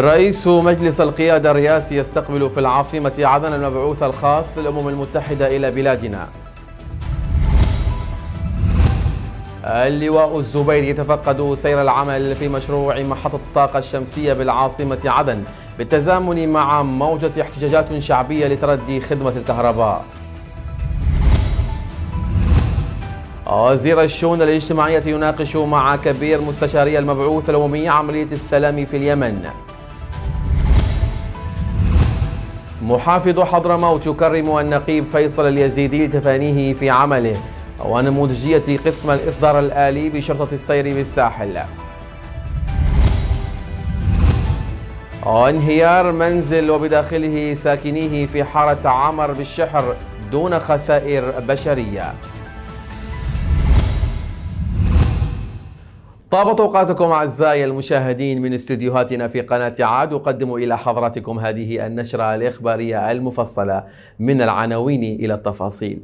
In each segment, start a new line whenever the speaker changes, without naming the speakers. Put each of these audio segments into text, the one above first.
رئيس مجلس القيادة الرئاسي يستقبل في العاصمة عدن المبعوث الخاص للأمم المتحدة إلى بلادنا اللواء الزبير يتفقد سير العمل في مشروع محطة الطاقة الشمسية بالعاصمة عدن بالتزامن مع موجة احتجاجات شعبية لتردي خدمة الكهرباء وزير الشؤون الاجتماعية يناقش مع كبير مستشاري المبعوث الأممي عملية السلام في اليمن محافظ حضرموت يكرم النقيب فيصل اليزيدي لتفانيه في عمله ونموذجية قسم الإصدار الآلي بشرطة السير بالساحل وانهيار منزل وبداخله ساكنيه في حارة عمر بالشحر دون خسائر بشرية طابت اوقاتكم اعزائي المشاهدين من استديوهاتنا في قناه عاد اقدم الى حضراتكم هذه النشره الاخباريه المفصله من العناوين الى التفاصيل.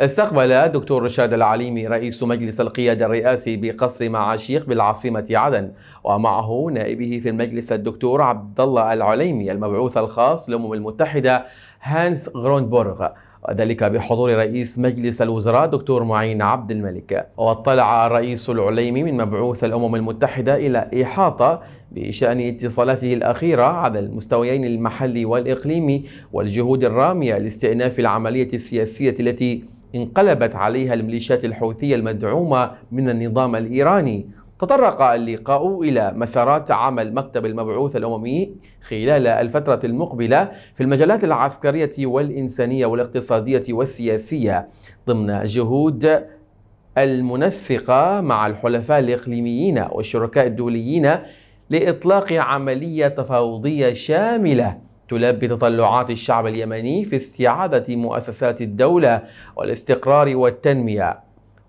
استقبل دكتور رشاد العليمي رئيس مجلس القيادة الرئاسي بقصر معاشيق بالعاصمة عدن ومعه نائبه في المجلس الدكتور عبد الله العليمي المبعوث الخاص للأمم المتحدة هانس غروندبورغ وذلك بحضور رئيس مجلس الوزراء دكتور معين عبد الملك واطلع الرئيس العليمي من مبعوث الأمم المتحدة إلى إحاطة بشأن اتصالاته الأخيرة على المستويين المحلي والإقليمي والجهود الرامية لاستئناف العملية السياسية التي انقلبت عليها الميليشيات الحوثية المدعومة من النظام الإيراني تطرق اللقاء إلى مسارات عمل مكتب المبعوث الأممي خلال الفترة المقبلة في المجالات العسكرية والإنسانية والاقتصادية والسياسية ضمن جهود المنسقة مع الحلفاء الإقليميين والشركاء الدوليين لإطلاق عملية تفاوضية شاملة تلبي تطلعات الشعب اليمني في استعادة مؤسسات الدولة والاستقرار والتنمية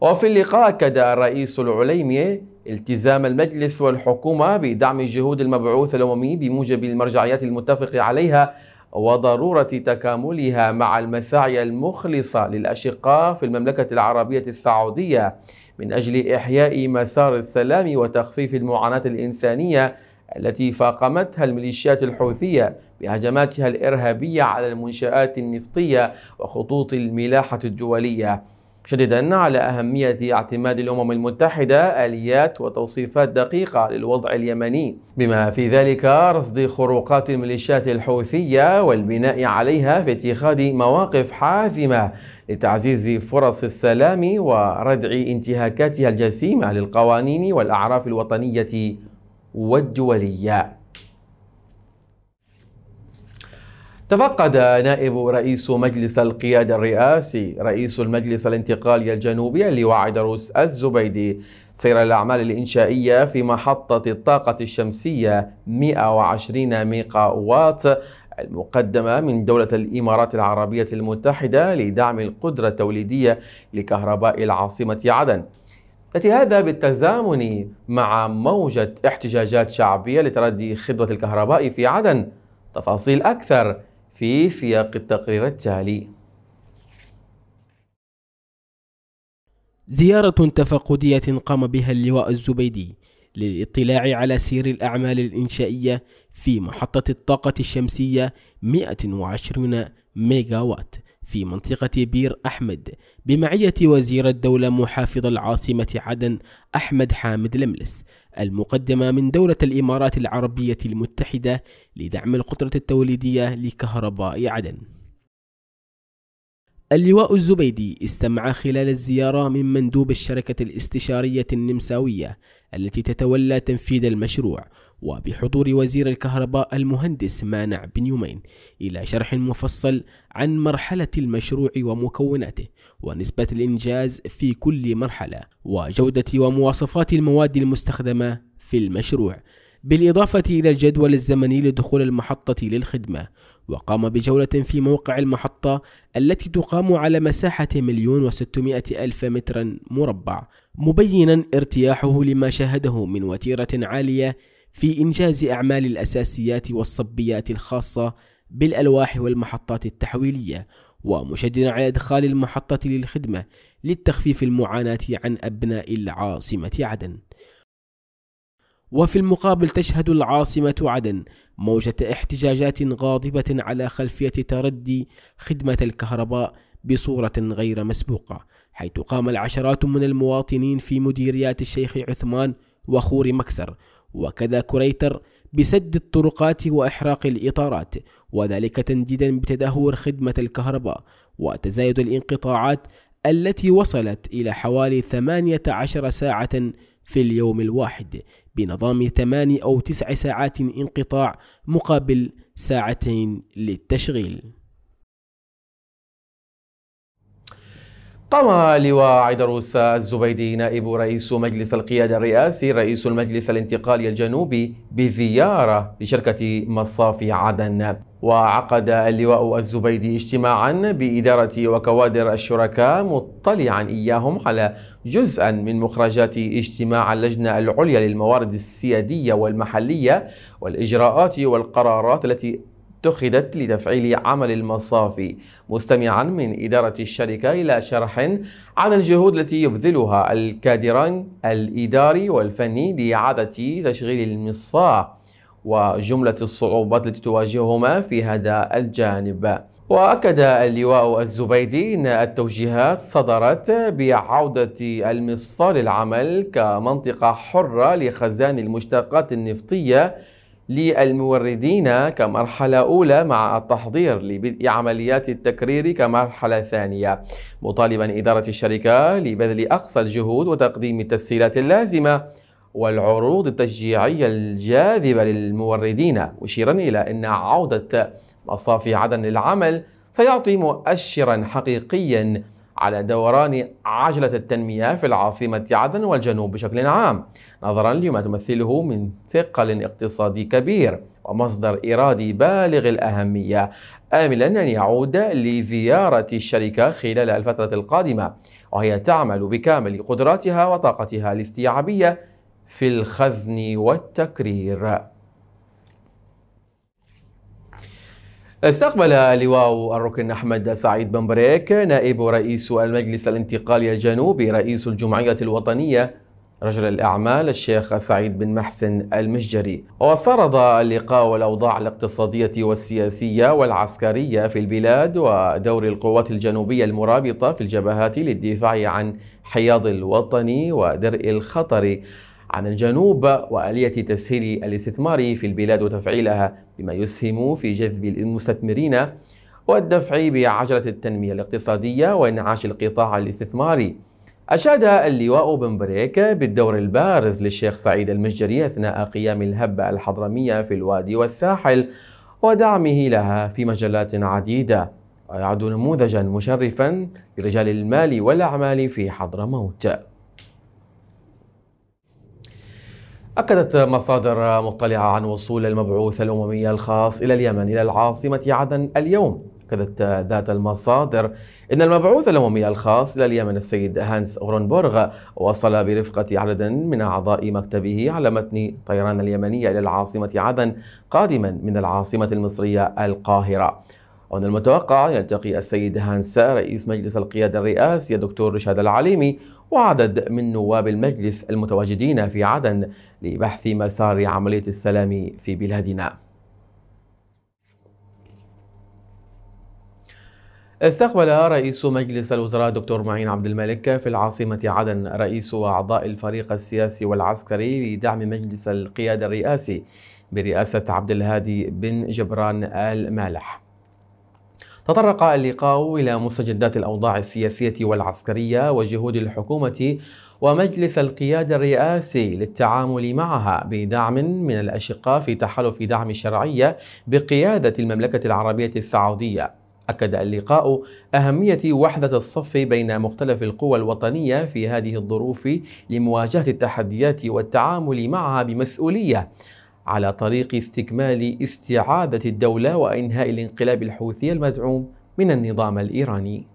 وفي اللقاء أكد الرئيس العليمي التزام المجلس والحكومة بدعم جهود المبعوث الأممي بموجب المرجعيات المتفق عليها وضرورة تكاملها مع المساعي المخلصة للأشقاء في المملكة العربية السعودية من أجل إحياء مسار السلام وتخفيف المعاناة الإنسانية التي فاقمتها الميليشيات الحوثية بهجماتها الإرهابية على المنشآت النفطية وخطوط الملاحة الدولية شددا على أهمية اعتماد الأمم المتحدة آليات وتوصيفات دقيقة للوضع اليمني بما في ذلك رصد خروقات الميليشيات الحوثية والبناء عليها في اتخاذ مواقف حازمة لتعزيز فرص السلام وردع انتهاكاتها الجسيمة للقوانين والأعراف الوطنية والدولية تفقد نائب رئيس مجلس القيادة الرئاسي رئيس المجلس الانتقالي الجنوبي اللي وعد روس الزبيدي سير الأعمال الإنشائية في محطة الطاقة الشمسية 120 ميقا وات المقدمة من دولة الإمارات العربية المتحدة لدعم القدرة التوليدية لكهرباء العاصمة عدن يأتي هذا بالتزامن مع موجة احتجاجات شعبية لتردي خدمة الكهرباء في عدن تفاصيل أكثر في سياق التقرير التالي
زيارة تفقدية قام بها اللواء الزبيدي للاطلاع على سير الأعمال الإنشائية في محطة الطاقة الشمسية 120 ميجا وات في منطقة بير أحمد بمعية وزير الدولة محافظ العاصمة عدن أحمد حامد لملس المقدمة من دولة الإمارات العربية المتحدة لدعم القدرة التوليدية لكهرباء عدن اللواء الزبيدي استمع خلال الزيارة من مندوب الشركة الاستشارية النمساوية التي تتولى تنفيذ المشروع وبحضور وزير الكهرباء المهندس مانع بن يومين إلى شرح مفصل عن مرحلة المشروع ومكوناته ونسبة الإنجاز في كل مرحلة وجودة ومواصفات المواد المستخدمة في المشروع بالإضافة إلى الجدول الزمني لدخول المحطة للخدمة وقام بجولة في موقع المحطة التي تقام على مساحة مليون وستمائة ألف متر مربع مبينا ارتياحه لما شاهده من وتيرة عالية في إنجاز أعمال الأساسيات والصبيات الخاصة بالألواح والمحطات التحويلية ومشددا على إدخال المحطة للخدمة للتخفيف المعاناة عن أبناء العاصمة عدن وفي المقابل تشهد العاصمة عدن موجة احتجاجات غاضبة على خلفية تردي خدمة الكهرباء بصورة غير مسبوقة حيث قام العشرات من المواطنين في مديريات الشيخ عثمان وخور مكسر وكذا كريتر بسد الطرقات وإحراق الإطارات وذلك تنديدا بتدهور خدمة الكهرباء وتزايد الانقطاعات التي وصلت إلى حوالي 18 ساعة في اليوم الواحد بنظام ثماني أو تسع ساعات انقطاع مقابل ساعتين للتشغيل
قام لواء عيدروس الزبيدي نائب رئيس مجلس القيادة الرئاسي رئيس المجلس الانتقالي الجنوبي بزيارة لشركة مصافي عدن وعقد اللواء الزبيدي اجتماعا بإدارة وكوادر الشركاء مطلعا إياهم على جزءا من مخرجات اجتماع اللجنة العليا للموارد السيادية والمحلية والإجراءات والقرارات التي اتخذت لتفعيل عمل المصافي مستمعا من إدارة الشركة إلى شرح عن الجهود التي يبذلها الكادران الإداري والفني لإعادة تشغيل المصفاة وجملة الصعوبات التي تواجههما في هذا الجانب وأكد اللواء الزبيدي أن التوجيهات صدرت بعودة المصفاة للعمل كمنطقة حرة لخزان المشتقات النفطية للموردين كمرحلة أولى مع التحضير لبدء عمليات التكرير كمرحلة ثانية مطالبا إدارة الشركة لبذل أقصى الجهود وتقديم التسهيلات اللازمة والعروض التشجيعية الجاذبة للموردين مشيرا إلى أن عودة مصافي عدن للعمل سيعطي مؤشرا حقيقيا على دوران عجلة التنمية في العاصمة عدن والجنوب بشكل عام نظرا لما تمثله من ثقل اقتصادي كبير ومصدر إيرادي بالغ الأهمية آملا أن يعود لزيارة الشركة خلال الفترة القادمة وهي تعمل بكامل قدراتها وطاقتها الاستيعابية في الخزن والتكرير استقبل لواء الركن أحمد سعيد بن بريك نائب رئيس المجلس الانتقالي الجنوبي رئيس الجمعية الوطنية رجل الأعمال الشيخ سعيد بن محسن المشجري وصرد اللقاء الأوضاع الاقتصادية والسياسية والعسكرية في البلاد ودور القوات الجنوبية المرابطة في الجبهات للدفاع عن حياض الوطن ودرء الخطر عن الجنوب وآلية تسهيل الاستثمار في البلاد وتفعيلها بما يسهم في جذب المستثمرين والدفع بعجلة التنمية الاقتصادية وإنعاش القطاع الاستثماري أشاد اللواء بن بريك بالدور البارز للشيخ سعيد المشجري أثناء قيام الهبة الحضرمية في الوادي والساحل ودعمه لها في مجالات عديدة ويعد نموذجا مشرفا لرجال المال والأعمال في حضرموت أكدت مصادر مطلعة عن وصول المبعوث الأممي الخاص إلى اليمن إلى العاصمة عدن اليوم أكدت ذات المصادر أن المبعوث الأممي الخاص إلى اليمن السيد هانس أورنبورغ وصل برفقة عدد من أعضاء مكتبه على متن طيران اليمنية إلى العاصمة عدن قادما من العاصمة المصرية القاهرة ومن المتوقع يلتقي السيد هانس رئيس مجلس القيادة الرئاسي الدكتور رشاد العليمي وعدد من نواب المجلس المتواجدين في عدن لبحث مسار عملية السلام في بلادنا استقبل رئيس مجلس الوزراء دكتور معين عبد الملك في العاصمة عدن رئيس وأعضاء الفريق السياسي والعسكري لدعم مجلس القيادة الرئاسي برئاسة عبد الهادي بن جبران آل مالح تطرق اللقاء إلى مستجدات الأوضاع السياسية والعسكرية وجهود الحكومة ومجلس القيادة الرئاسي للتعامل معها بدعم من الأشقاء في تحالف دعم الشرعية بقيادة المملكة العربية السعودية أكد اللقاء أهمية وحدة الصف بين مختلف القوى الوطنية في هذه الظروف لمواجهة التحديات والتعامل معها بمسؤولية على طريق استكمال استعادة الدولة وإنهاء الانقلاب الحوثي المدعوم من النظام الإيراني.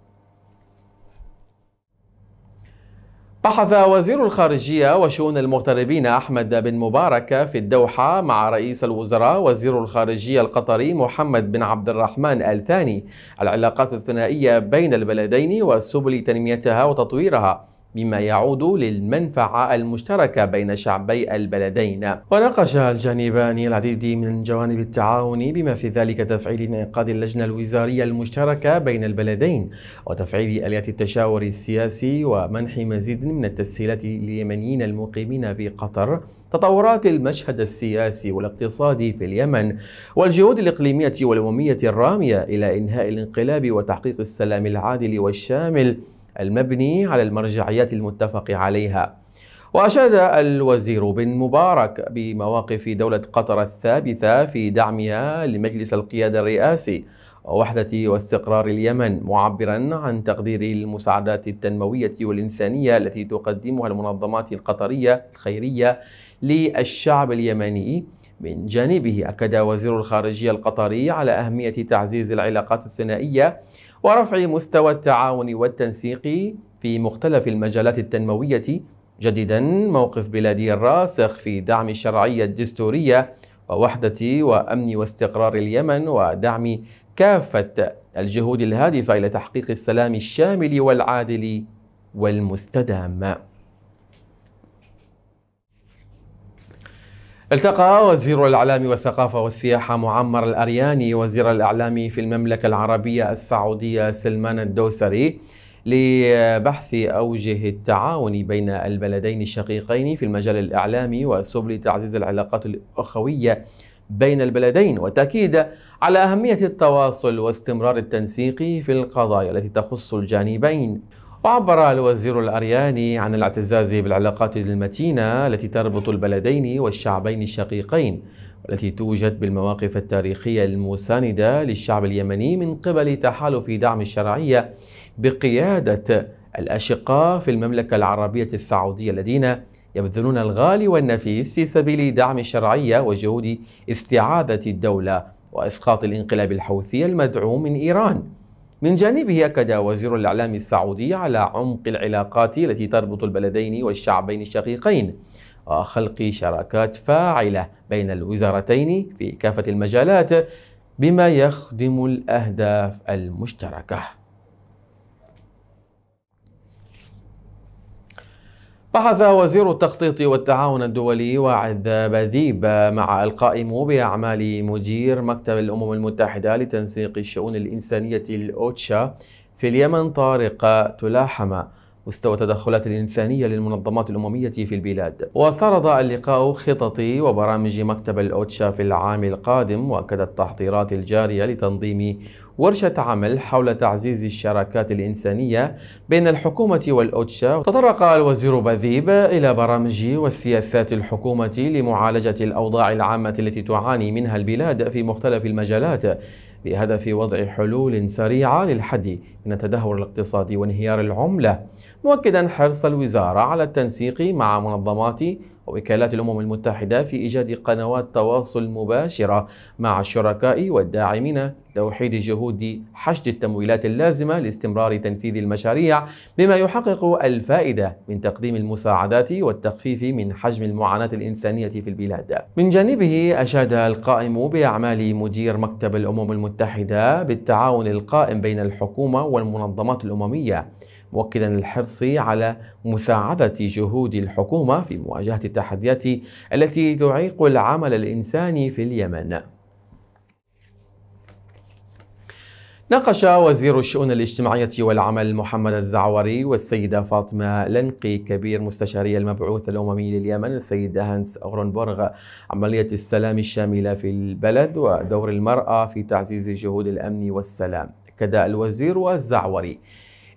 بحث وزير الخارجية وشؤون المغتربين أحمد بن مبارك في الدوحة مع رئيس الوزراء وزير الخارجية القطري محمد بن عبد الرحمن آل ثاني العلاقات الثنائية بين البلدين وسبل تنميتها وتطويرها مما يعود للمنفعة المشتركة بين شعبي البلدين وناقش الجانبان العديد من جوانب التعاون بما في ذلك تفعيل انعقاد اللجنة الوزارية المشتركة بين البلدين وتفعيل آليات التشاور السياسي ومنح مزيد من التسهيلات لليمنيين المقيمين في قطر تطورات المشهد السياسي والاقتصادي في اليمن والجهود الإقليمية والأممية الرامية إلى إنهاء الانقلاب وتحقيق السلام العادل والشامل المبني على المرجعيات المتفق عليها وأشاد الوزير بن مبارك بمواقف دولة قطر الثابتة في دعمها لمجلس القيادة الرئاسي ووحدة واستقرار اليمن معبرا عن تقدير المساعدات التنموية والإنسانية التي تقدمها المنظمات القطرية الخيرية للشعب اليمني من جانبه أكد وزير الخارجية القطري على أهمية تعزيز العلاقات الثنائية ورفع مستوى التعاون والتنسيق في مختلف المجالات التنموية جديدا موقف بلادي الراسخ في دعم الشرعية الدستورية ووحدة وأمن واستقرار اليمن ودعم كافة الجهود الهادفة إلى تحقيق السلام الشامل والعادل والمستدام التقى وزير الإعلام والثقافة والسياحة معمر الأرياني وزير الإعلام في المملكة العربية السعودية سلمان الدوسري لبحث أوجه التعاون بين البلدين الشقيقين في المجال الإعلامي وسبل تعزيز العلاقات الأخوية بين البلدين والتأكيد على أهمية التواصل واستمرار التنسيق في القضايا التي تخص الجانبين وعبر الوزير الأرياني عن الاعتزاز بالعلاقات المتينة التي تربط البلدين والشعبين الشقيقين والتي توجد بالمواقف التاريخية المساندة للشعب اليمني من قبل تحالف دعم الشرعية بقيادة الأشقاء في المملكة العربية السعودية الذين يبذلون الغالي والنفيس في سبيل دعم الشرعية وجهود استعادة الدولة وإسقاط الانقلاب الحوثي المدعوم من إيران من جانبه أكد وزير الإعلام السعودي على عمق العلاقات التي تربط البلدين والشعبين الشقيقين وخلق شراكات فاعلة بين الوزارتين في كافة المجالات بما يخدم الأهداف المشتركة بحث وزير التخطيط والتعاون الدولي واعد بذيب مع القائم بأعمال مدير مكتب الأمم المتحدة لتنسيق الشؤون الإنسانية الأوتشا في اليمن طارق تلاحمه مستوى التدخلات الإنسانية للمنظمات الأممية في البلاد وسرد اللقاء خطط وبرامج مكتب الأوتشا في العام القادم وأكد التحضيرات الجارية لتنظيم ورشة عمل حول تعزيز الشراكات الإنسانية بين الحكومة والأوتشا تطرق الوزير بذيب إلى برامج والسياسات الحكومة لمعالجة الأوضاع العامة التي تعاني منها البلاد في مختلف المجالات بهدف وضع حلول سريعة للحد من التدهور الاقتصادي وانهيار العملة مؤكدا حرص الوزارة على التنسيق مع منظمات وكالات الأمم المتحدة في إيجاد قنوات تواصل مباشرة مع الشركاء والداعمين لتوحيد جهود حشد التمويلات اللازمة لاستمرار تنفيذ المشاريع بما يحقق الفائدة من تقديم المساعدات والتخفيف من حجم المعاناة الإنسانية في البلاد من جانبه أشاد القائم بأعمال مدير مكتب الأمم المتحدة بالتعاون القائم بين الحكومة والمنظمات الأممية مؤكدا الحرص على مساعدة جهود الحكومة في مواجهة التحديات التي تعيق العمل الإنساني في اليمن. ناقش وزير الشؤون الاجتماعية والعمل محمد الزعوري والسيدة فاطمة لنقي كبير مستشاري المبعوث الأممي لليمن السيد هانس أغرنبرغ عملية السلام الشاملة في البلد ودور المرأة في تعزيز جهود الأمن والسلام أكد الوزير الزعوري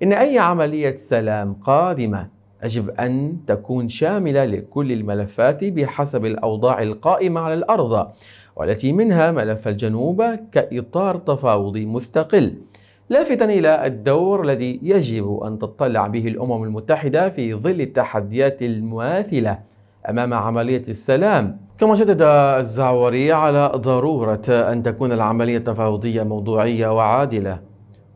إن أي عملية سلام قادمة يجب أن تكون شاملة لكل الملفات بحسب الأوضاع القائمة على الأرض والتي منها ملف الجنوب كإطار تفاوضي مستقل لافتا إلى الدور الذي يجب أن تطلع به الأمم المتحدة في ظل التحديات المماثلة أمام عملية السلام كما شدد الزعوري على ضرورة أن تكون العملية التفاوضية موضوعية وعادلة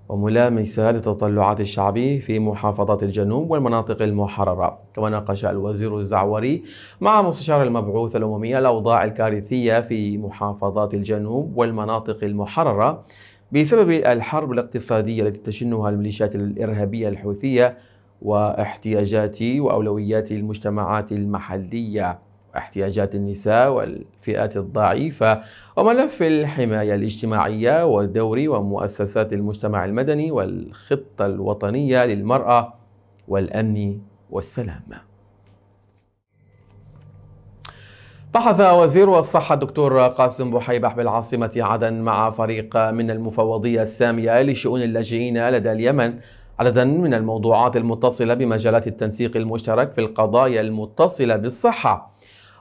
وملامسة لتطلعات الشعبي في محافظات الجنوب والمناطق المحررة كما ناقش الوزير الزعوري مع مستشار المبعوث الأممي الأوضاع الكارثية في محافظات الجنوب والمناطق المحررة بسبب الحرب الاقتصادية التي تشنها الميليشيات الإرهابية الحوثية واحتياجات وأولويات المجتمعات المحلية احتياجات النساء والفئات الضعيفة وملف الحماية الاجتماعية والدور ومؤسسات المجتمع المدني والخطة الوطنية للمرأة والأمن والسلام بحث وزير الصحة الدكتور قاسم بحيبح بالعاصمة عدن مع فريق من المفوضية السامية لشؤون اللاجئين لدى اليمن عددا من الموضوعات المتصلة بمجالات التنسيق المشترك في القضايا المتصلة بالصحة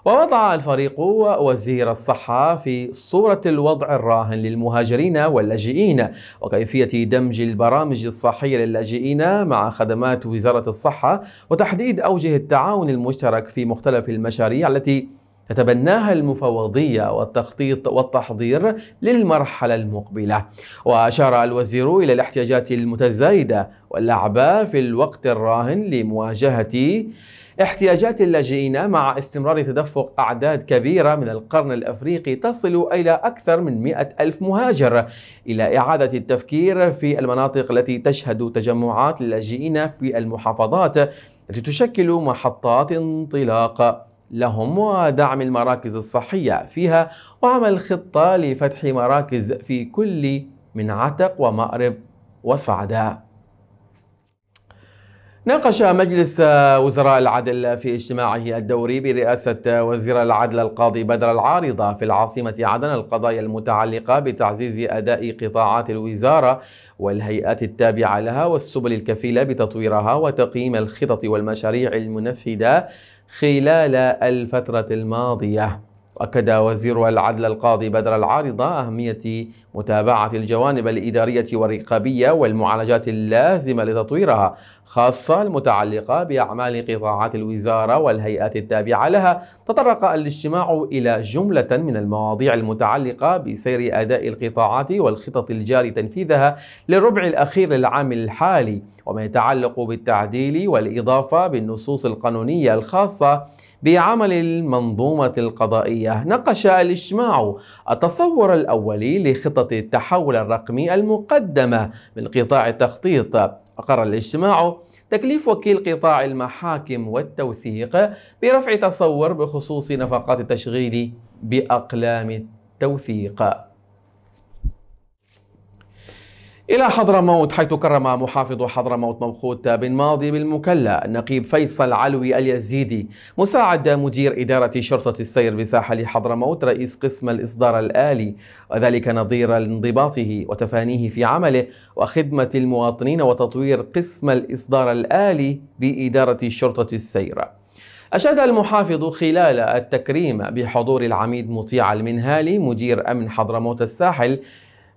ووضع الفريق وزير الصحة في صورة الوضع الراهن للمهاجرين واللاجئين وكيفية دمج البرامج الصحية للاجئين مع خدمات وزارة الصحة وتحديد أوجه التعاون المشترك في مختلف المشاريع التي تتبناها المفوضية والتخطيط والتحضير للمرحلة المقبلة وأشار الوزير إلى الاحتياجات المتزايدة واللعبة في الوقت الراهن لمواجهة احتياجات اللاجئين مع استمرار تدفق أعداد كبيرة من القرن الأفريقي تصل إلى أكثر من مئة ألف مهاجر إلى إعادة التفكير في المناطق التي تشهد تجمعات اللاجئين في المحافظات التي تشكل محطات انطلاق لهم ودعم المراكز الصحية فيها وعمل خطة لفتح مراكز في كل من عتق ومأرب وصعداء ناقش مجلس وزراء العدل في اجتماعه الدوري برئاسة وزير العدل القاضي بدر العارضة في العاصمة عدن القضايا المتعلقة بتعزيز أداء قطاعات الوزارة والهيئات التابعة لها والسبل الكفيلة بتطويرها وتقييم الخطط والمشاريع المنفذة خلال الفترة الماضية وأكد وزير العدل القاضي بدر العارضة أهمية متابعة الجوانب الإدارية والرقابية والمعالجات اللازمة لتطويرها خاصة المتعلقة بأعمال قطاعات الوزارة والهيئات التابعة لها تطرق الاجتماع إلى جملة من المواضيع المتعلقة بسير أداء القطاعات والخطط الجاري تنفيذها للربع الأخير للعام الحالي وما يتعلق بالتعديل والإضافة بالنصوص القانونية الخاصة بعمل المنظومة القضائية نقش الاجتماع التصور الأولي لخطة التحول الرقمي المقدمة من قطاع التخطيط أقر الاجتماع تكليف وكيل قطاع المحاكم والتوثيق برفع تصور بخصوص نفقات التشغيل بأقلام التوثيق إلى حضرموت حيث كرم محافظ حضرموت موخوت بن ماضي بالمكلا النقيب فيصل علوي اليزيدي مساعد مدير إدارة شرطة السير بساحل حضرموت رئيس قسم الإصدار الآلي وذلك نظير لانضباطه وتفانيه في عمله وخدمة المواطنين وتطوير قسم الإصدار الآلي بإدارة شرطة السير أشاد المحافظ خلال التكريم بحضور العميد مطيع المنهالي مدير أمن حضرموت الساحل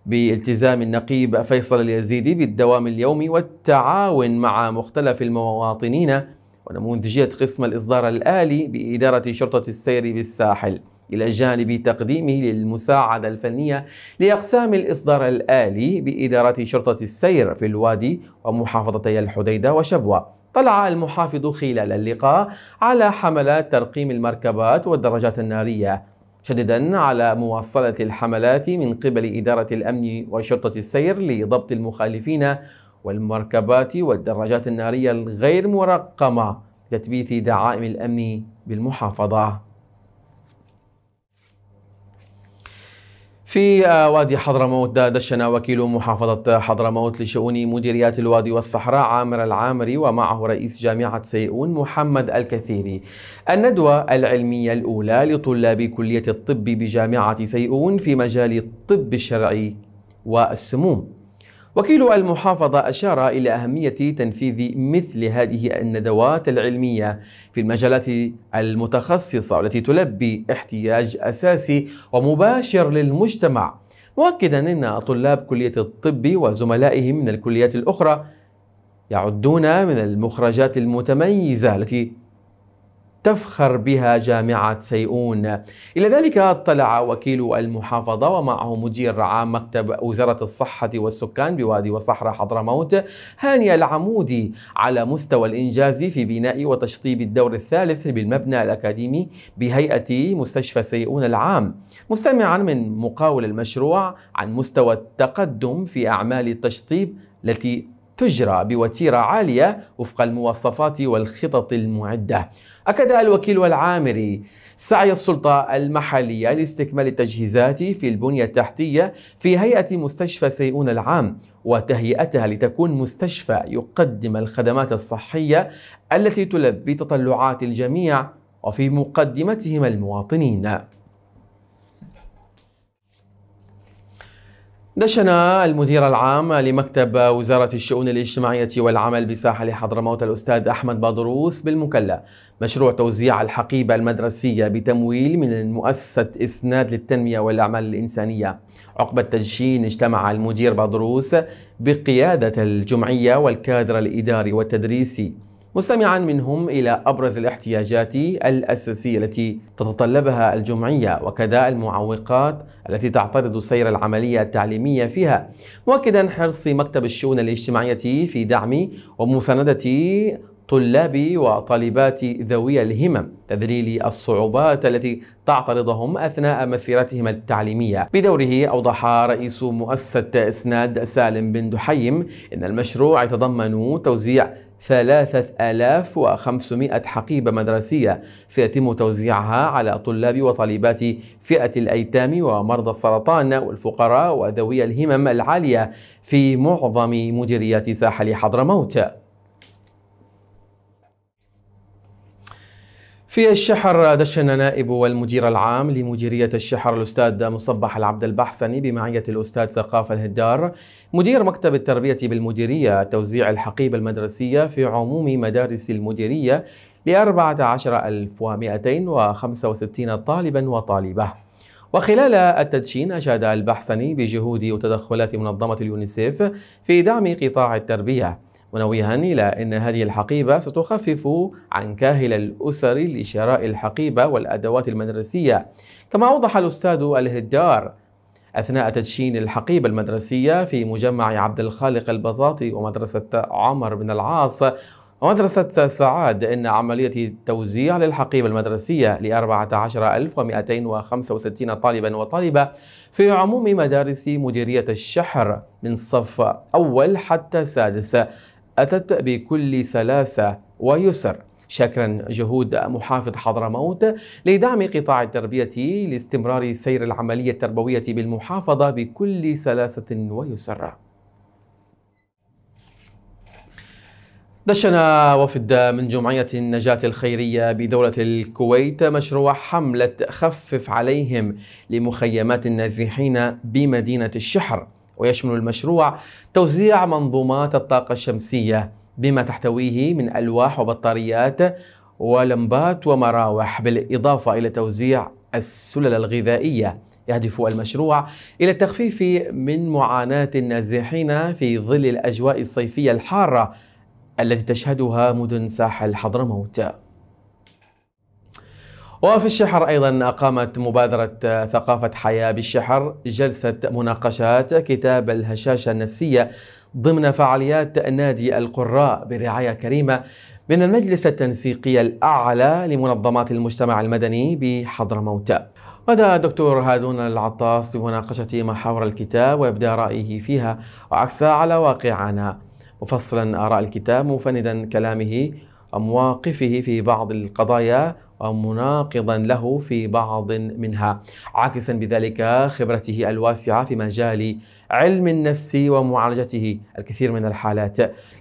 بالتزام النقيب فيصل اليزيدي بالدوام اليومي والتعاون مع مختلف المواطنين ونموذجية قسم الإصدار الآلي بإدارة شرطة السير بالساحل إلى جانب تقديمه للمساعدة الفنية لأقسام الإصدار الآلي بإدارة شرطة السير في الوادي ومحافظتي الحديدة وشبوة طلع المحافظ خلال اللقاء على حملات ترقيم المركبات والدراجات النارية شددا على مواصلة الحملات من قبل إدارة الأمن وشرطة السير لضبط المخالفين والمركبات والدراجات النارية الغير مرقمة لتثبيت دعائم الأمن بالمحافظة في آه، وادي حضرموت دشنا وكيل محافظة حضرموت لشؤون مديريات الوادي والصحراء عامر العامري ومعه رئيس جامعة سيئون محمد الكثيري الندوة العلمية الأولى لطلاب كلية الطب بجامعة سيئون في مجال الطب الشرعي والسموم وكيل المحافظة أشار إلى أهمية تنفيذ مثل هذه الندوات العلمية في المجالات المتخصصة والتي تلبي احتياج أساسي ومباشر للمجتمع مؤكدا أن طلاب كلية الطب وزملائهم من الكليات الأخرى يعدون من المخرجات المتميزة التي تفخر بها جامعة سيئون إلى ذلك اطلع وكيل المحافظة ومعه مدير عام مكتب وزارة الصحة والسكان بوادي وصحراء حضرموت هاني العمودي على مستوى الإنجاز في بناء وتشطيب الدور الثالث بالمبنى الأكاديمي بهيئة مستشفى سيئون العام مستمعا من مقاول المشروع عن مستوى التقدم في أعمال التشطيب التي تجرى بوتيرة عالية وفق المواصفات والخطط المعدة أكد الوكيل العامري سعي السلطة المحلية لاستكمال التجهيزات في البنية التحتية في هيئة مستشفى سيئون العام وتهيئتها لتكون مستشفى يقدم الخدمات الصحية التي تلبي تطلعات الجميع وفي مقدمتهم المواطنين دشن المدير العام لمكتب وزارة الشؤون الاجتماعية والعمل بساحل حضرموت الأستاذ أحمد بادروس بالمكلا مشروع توزيع الحقيبة المدرسية بتمويل من مؤسسة إسناد للتنمية والأعمال الإنسانية عقب التدشين اجتمع المدير بادروس بقيادة الجمعية والكادر الإداري والتدريسي مستمعا منهم إلى أبرز الاحتياجات الأساسية التي تتطلبها الجمعية وكذا المعوقات التي تعترض سير العملية التعليمية فيها مؤكدا حرص مكتب الشؤون الاجتماعية في دعم ومساندة طلاب وطالبات ذوي الهمم تذليل الصعوبات التي تعترضهم أثناء مسيرتهم التعليمية بدوره أوضح رئيس مؤسسة إسناد سالم بن دحيم أن المشروع يتضمن توزيع 3500 حقيبة مدرسية سيتم توزيعها على طلاب وطالبات فئة الأيتام ومرضى السرطان والفقراء وذوي الهمم العالية في معظم مديريات ساحل حضرموت في الشحر دشن نائب والمدير العام لمديرية الشحر الأستاذ مصبح العبد البحسني بمعية الأستاذ سقاف الهدار مدير مكتب التربية بالمديرية توزيع الحقيبة المدرسية في عموم مدارس المديرية ل 14265 طالبا وطالبة وخلال التدشين أشاد البحسني بجهود وتدخلات منظمة اليونيسيف في دعم قطاع التربية ونويها إلى أن هذه الحقيبة ستخفف عن كاهل الأسر لشراء الحقيبة والأدوات المدرسية كما أوضح الأستاذ الهدار أثناء تدشين الحقيبة المدرسية في مجمع عبد الخالق البزاطي ومدرسة عمر بن العاص ومدرسة سعاد أن عملية توزيع للحقيبة المدرسية ل 14265 طالبا وطالبة في عموم مدارس مديرية الشحر من صف أول حتى سادس أتت بكل سلاسة ويسر شكرا جهود محافظ حضرموت لدعم قطاع التربية لاستمرار سير العملية التربوية بالمحافظة بكل سلاسة ويسر دشن وفد من جمعية النجاة الخيرية بدولة الكويت مشروع حملة خفف عليهم لمخيمات النازحين بمدينة الشحر ويشمل المشروع توزيع منظومات الطاقة الشمسية بما تحتويه من ألواح وبطاريات ولمبات ومراوح بالإضافة إلى توزيع السلل الغذائية يهدف المشروع إلى التخفيف من معاناة النازحين في ظل الأجواء الصيفية الحارة التي تشهدها مدن ساحل حضرموت وفي الشحر أيضا أقامت مبادرة آه، ثقافة حياة بالشحر جلسة مناقشات كتاب الهشاشة النفسية ضمن فعاليات نادي القراء برعاية كريمة من المجلس التنسيقي الأعلى لمنظمات المجتمع المدني بحضرموت بدأ الدكتور هادون العطاس بمناقشة محاور الكتاب وإبداء رأيه فيها وعكسها على واقعنا مفصلا آراء الكتاب مفندا كلامه ومواقفه في بعض القضايا مناقضا له في بعض منها عاكسا بذلك خبرته الواسعة في مجال علم النفس ومعالجته الكثير من الحالات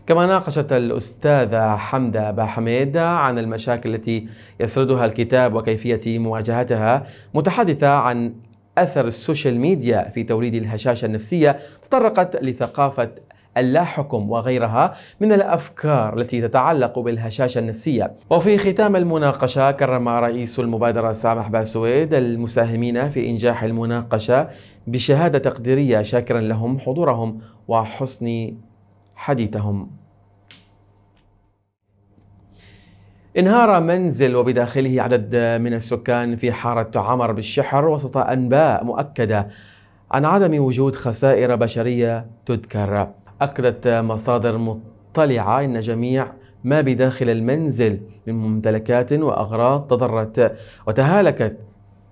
كما ناقشت الأستاذة حمدة باحميدة عن المشاكل التي يسردها الكتاب وكيفية مواجهتها متحدثة عن أثر السوشيال ميديا في توليد الهشاشة النفسية تطرقت لثقافة اللاحكم وغيرها من الأفكار التي تتعلق بالهشاشة النفسية وفي ختام المناقشة كرم رئيس المبادرة سامح باسويد المساهمين في إنجاح المناقشة بشهادة تقديرية شاكرا لهم حضورهم وحسن حديثهم انهار منزل وبداخله عدد من السكان في حارة عمر بالشحر وسط أنباء مؤكدة عن عدم وجود خسائر بشرية تذكر أكدت مصادر مطلعة أن جميع ما بداخل المنزل من ممتلكات وأغراض تضرت وتهالكت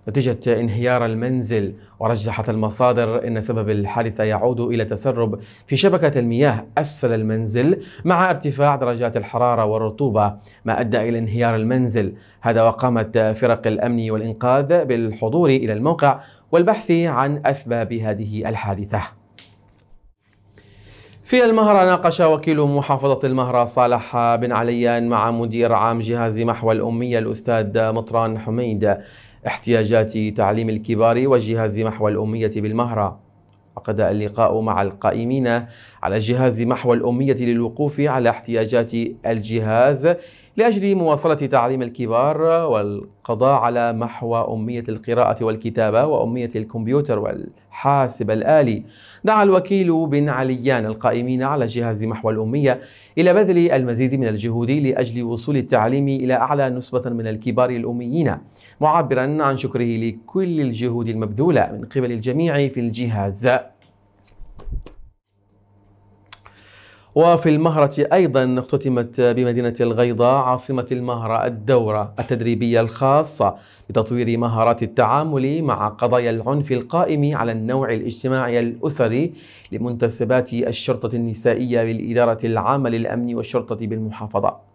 نتيجة انهيار المنزل ورجحت المصادر أن سبب الحادثة يعود إلى تسرب في شبكة المياه أسفل المنزل مع ارتفاع درجات الحرارة والرطوبة ما أدى إلى انهيار المنزل هذا وقامت فرق الأمن والإنقاذ بالحضور إلى الموقع والبحث عن أسباب هذه الحادثة في المهرة ناقش وكيل محافظة المهرة صالح بن عليان مع مدير عام جهاز محو الأمية الأستاذ مطران حميد احتياجات تعليم الكبار وجهاز محو الأمية بالمهرة عقد اللقاء مع القائمين على جهاز محو الأمية للوقوف على احتياجات الجهاز لأجل مواصلة تعليم الكبار والقضاء على محو أمية القراءة والكتابة وأمية الكمبيوتر والحاسب الآلي دعا الوكيل بن عليان القائمين على جهاز محو الأمية إلى بذل المزيد من الجهود لأجل وصول التعليم إلى أعلى نسبة من الكبار الأميين معبرا عن شكره لكل الجهود المبذولة من قبل الجميع في الجهاز وفي المهرة أيضا اختتمت بمدينة الغيضة عاصمة المهرة الدورة التدريبية الخاصة بتطوير مهارات التعامل مع قضايا العنف القائم على النوع الاجتماعي الأسري لمنتسبات الشرطة النسائية بالإدارة العامة للأمن والشرطة بالمحافظة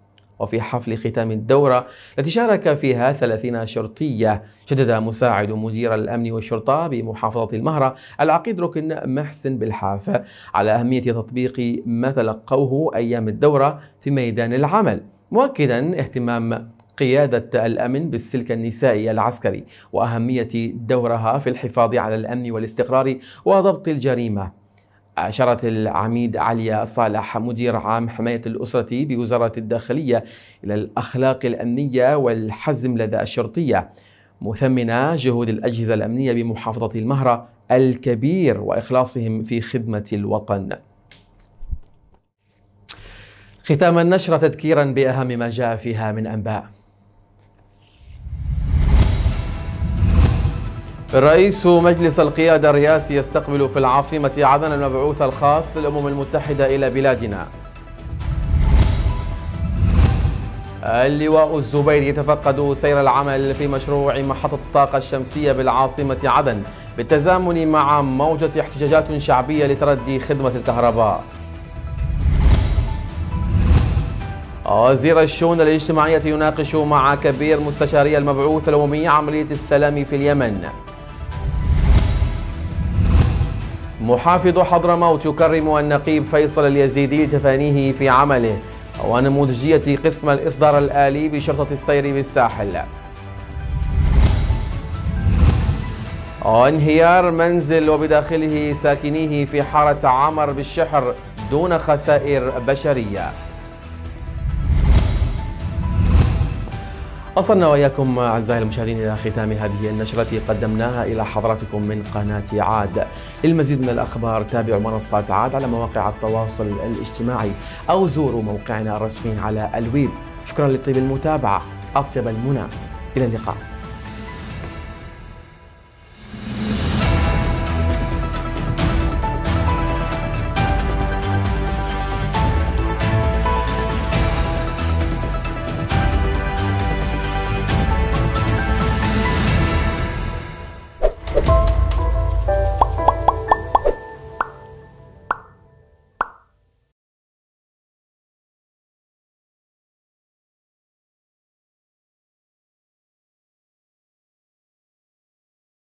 وفي حفل ختام الدورة التي شارك فيها 30 شرطية شدد مساعد مدير الأمن والشرطة بمحافظة المهرة العقيد ركن محسن بالحافة على أهمية تطبيق ما تلقوه أيام الدورة في ميدان العمل مؤكدا اهتمام قيادة الأمن بالسلك النسائي العسكري وأهمية دورها في الحفاظ على الأمن والاستقرار وضبط الجريمة أشارت العميد عليا صالح مدير عام حماية الأسرة بوزارة الداخلية إلى الأخلاق الأمنية والحزم لدى الشرطية مثمنة جهود الأجهزة الأمنية بمحافظة المهرة الكبير وإخلاصهم في خدمة الوطن ختام النشرة تذكيرا بأهم ما جاء فيها من أنباء رئيس مجلس القيادة الرئاسي يستقبل في العاصمة عدن المبعوث الخاص للأمم المتحدة إلى بلادنا اللواء الزبير يتفقد سير العمل في مشروع محطة الطاقة الشمسية بالعاصمة عدن بالتزامن مع موجة احتجاجات شعبية لتردي خدمة الكهرباء وزير الشؤون الاجتماعية يناقش مع كبير مستشاري المبعوث الأممي عملية السلام في اليمن محافظ حضرموت يكرم النقيب فيصل اليزيدي لتفانيه في عمله ونموذجية قسم الإصدار الآلي بشرطة السير بالساحل وانهيار منزل وبداخله ساكنيه في حارة عمر بالشحر دون خسائر بشرية وصلنا وإياكم أعزائي المشاهدين إلى ختام هذه النشرة التي قدمناها إلى حضراتكم من قناة عاد للمزيد من الأخبار تابعوا منصات عاد على مواقع التواصل الاجتماعي أو زوروا موقعنا الرسمي على الويب شكرا لطيب المتابعة أطيب المنى إلى اللقاء